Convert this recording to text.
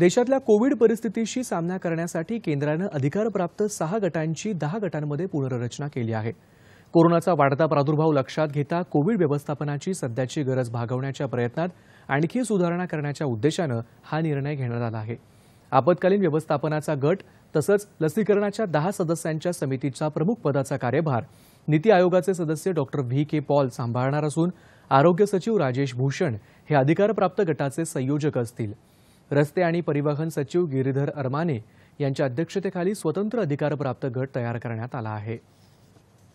देशातल्या कोविड परिस्थितीशी सामना करण्यासाठी केंद्रानं अधिकारप्राप्त सहा गटांची दहा गटांमध्ये पुनर्रचना केली आहे कोरोनाचा वाढता प्रादुर्भाव लक्षात घेता कोविड व्यवस्थापनाची सध्याची गरज भागवण्याच्या प्रयत्नात आणखी सुधारणा करण्याच्या उद्देशानं हा निर्णय घेण्यात आला आहे आपत्कालीन व्यवस्थापनाचा गट तसंच लसीकरणाच्या दहा सदस्यांच्या समितीचा प्रमुख पदाचा कार्यभार नीती आयोगाचे सदस्य डॉक्टर व्ही के पॉल सांभाळणार असून आरोग्य सचिव राजेश भूषण हे अधिकारप्राप्त गटाचे संयोजक असतील रस्ते आणि परिवहन सचिव गिरीधर अरमाने यांच्या अध्यक्षतेखाली स्वतंत्र अधिकारप्राप्त गट तयार करण्यात आला आहे